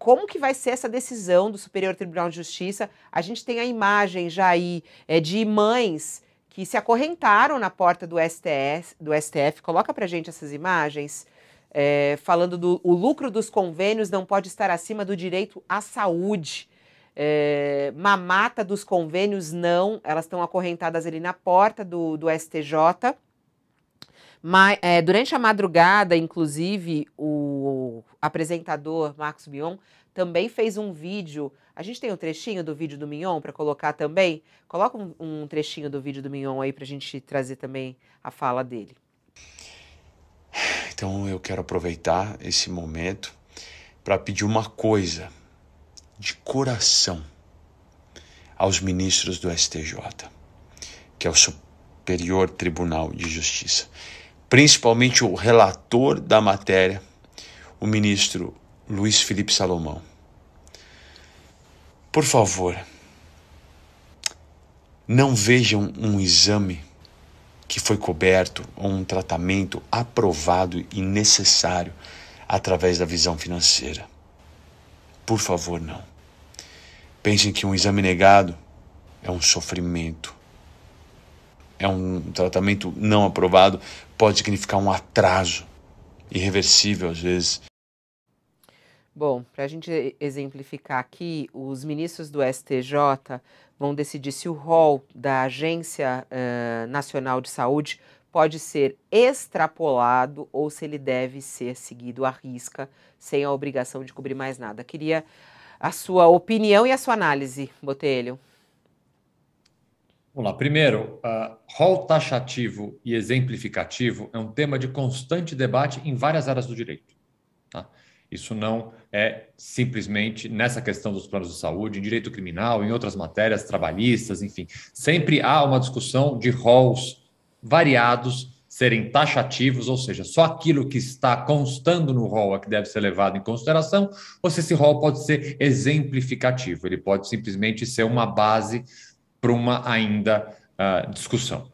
como que vai ser essa decisão do Superior Tribunal de Justiça? A gente tem a imagem já aí é, de mães que se acorrentaram na porta do STF, do STF. Coloca pra gente essas imagens. É, falando do o lucro dos convênios não pode estar acima do direito à saúde. É, mamata dos convênios, não, elas estão acorrentadas ali na porta do, do STJ. é, durante a madrugada, inclusive, o apresentador Marcos Mion também fez um vídeo. A gente tem um trechinho do vídeo do Mignon para colocar também? Coloca um, um, trechinho do vídeo do Mignon aí para a gente trazer também a fala dele. Então eu quero aproveitar esse momento para pedir uma coisa de coração aos ministros do STJ, que é o Superior Tribunal de Justiça, principalmente o relator da matéria, o ministro Luiz Felipe Salomão. Por favor, não vejam um exame que foi coberto ou um tratamento aprovado e necessário através da visão financeira. Por favor, não. Pensem que um exame negado é um sofrimento. É um tratamento não aprovado, pode significar um atraso irreversível às vezes Bom, para a gente exemplificar aqui, os ministros do STJ vão decidir se o rol da Agência uh, Nacional de Saúde pode ser extrapolado ou se ele deve ser seguido à risca, sem a obrigação de cobrir mais nada. Queria a sua opinião e a sua análise, Botelho. Vamos lá. Primeiro, uh, rol taxativo e exemplificativo é um tema de constante debate em várias áreas do direito. Isso não é simplesmente nessa questão dos planos de saúde, em direito criminal, em outras matérias trabalhistas, enfim. Sempre há uma discussão de roles variados serem taxativos, ou seja, só aquilo que está constando no rol é que deve ser levado em consideração, ou se esse rol pode ser exemplificativo, ele pode simplesmente ser uma base para uma ainda uh, discussão.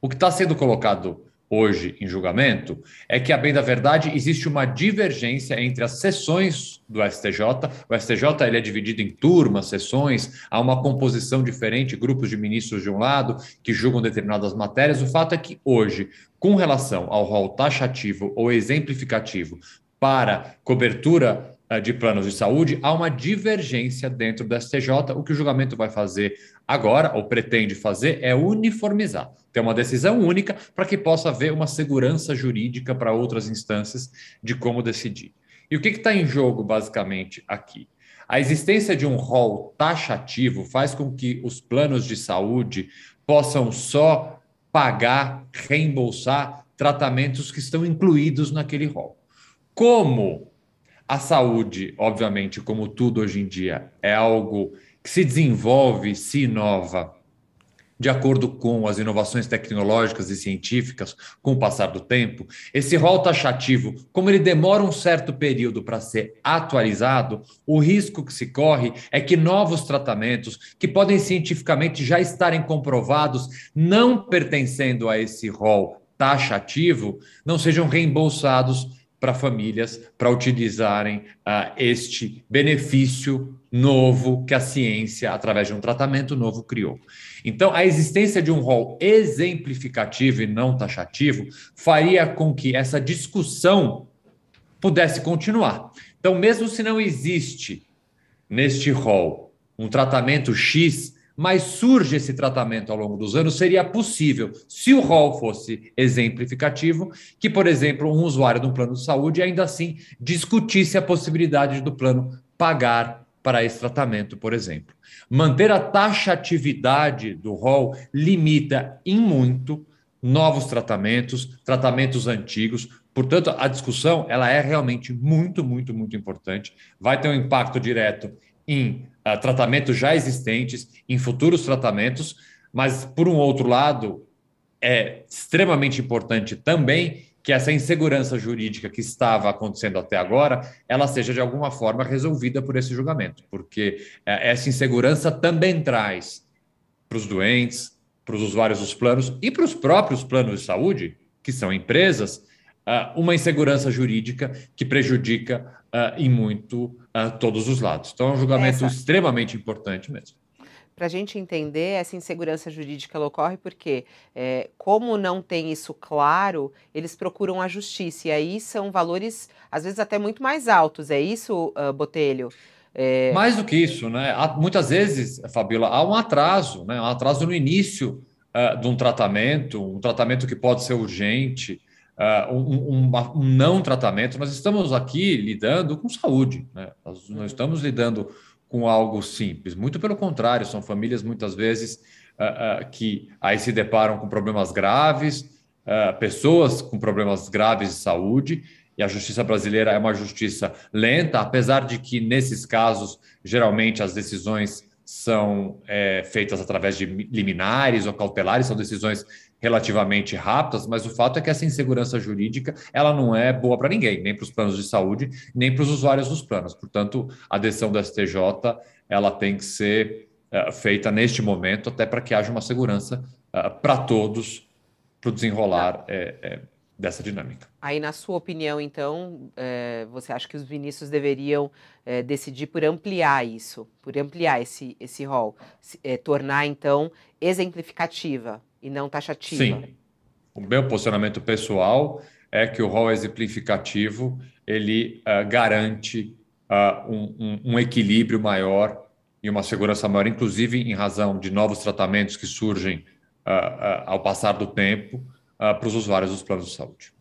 O que está sendo colocado hoje em julgamento é que, a bem da verdade, existe uma divergência entre as sessões do STJ. O STJ ele é dividido em turmas, sessões, há uma composição diferente, grupos de ministros de um lado que julgam determinadas matérias. O fato é que hoje, com relação ao rol taxativo ou exemplificativo para cobertura eh, de planos de saúde, há uma divergência dentro do STJ. O que o julgamento vai fazer agora, ou pretende fazer, é uniformizar ter uma decisão única para que possa haver uma segurança jurídica para outras instâncias de como decidir. E o que está em jogo, basicamente, aqui? A existência de um rol taxativo faz com que os planos de saúde possam só pagar, reembolsar tratamentos que estão incluídos naquele rol. Como a saúde, obviamente, como tudo hoje em dia, é algo que se desenvolve, se inova de acordo com as inovações tecnológicas e científicas com o passar do tempo, esse rol taxativo, como ele demora um certo período para ser atualizado, o risco que se corre é que novos tratamentos, que podem cientificamente já estarem comprovados, não pertencendo a esse rol taxativo, não sejam reembolsados para famílias para utilizarem uh, este benefício novo que a ciência, através de um tratamento novo, criou. Então, a existência de um rol exemplificativo e não taxativo faria com que essa discussão pudesse continuar. Então, mesmo se não existe neste rol um tratamento X mas surge esse tratamento ao longo dos anos, seria possível, se o rol fosse exemplificativo, que, por exemplo, um usuário de um plano de saúde ainda assim discutisse a possibilidade do plano pagar para esse tratamento, por exemplo. Manter a taxatividade do rol limita em muito novos tratamentos, tratamentos antigos, Portanto, a discussão ela é realmente muito, muito, muito importante. Vai ter um impacto direto em uh, tratamentos já existentes, em futuros tratamentos, mas, por um outro lado, é extremamente importante também que essa insegurança jurídica que estava acontecendo até agora, ela seja de alguma forma resolvida por esse julgamento, porque é, essa insegurança também traz para os doentes, para os usuários dos planos e para os próprios planos de saúde, que são empresas, ah, uma insegurança jurídica que prejudica ah, em muito a todos os lados. Então, é um julgamento Essa... extremamente importante mesmo para a gente entender, essa insegurança jurídica ela ocorre porque, é, como não tem isso claro, eles procuram a justiça. E aí são valores, às vezes, até muito mais altos. É isso, uh, Botelho? É... Mais do que isso, né? Há, muitas vezes, Fabíola, há um atraso, né? um atraso no início uh, de um tratamento, um tratamento que pode ser urgente, uh, um, um, um, não tratamento. Nós estamos aqui lidando com saúde, né? nós não uhum. estamos lidando com algo simples. Muito pelo contrário, são famílias muitas vezes uh, uh, que aí se deparam com problemas graves, pessoas com problemas graves de saúde. E a justiça brasileira é uma justiça lenta, apesar de que, nesses casos, geralmente as decisões são é, feitas através de liminares ou cautelares, são decisões relativamente rápidas, mas o fato é que essa insegurança jurídica ela não é boa para ninguém, nem para os planos de saúde, nem para os usuários dos planos. Portanto, a decisão do STJ ela tem que ser é, feita neste momento, até para que haja uma segurança é, para todos para o desenrolar tá. é, é, dessa dinâmica. Aí, na sua opinião, então, é, você acha que os ministros deveriam é, decidir por ampliar isso, por ampliar esse, esse rol, é, tornar, então, exemplificativa e não taxativa? Sim. O meu posicionamento pessoal é que o rol exemplificativo ele uh, garante uh, um, um, um equilíbrio maior e uma segurança maior, inclusive em razão de novos tratamentos que surgem uh, uh, ao passar do tempo, ah, para os usuários dos planos de saúde.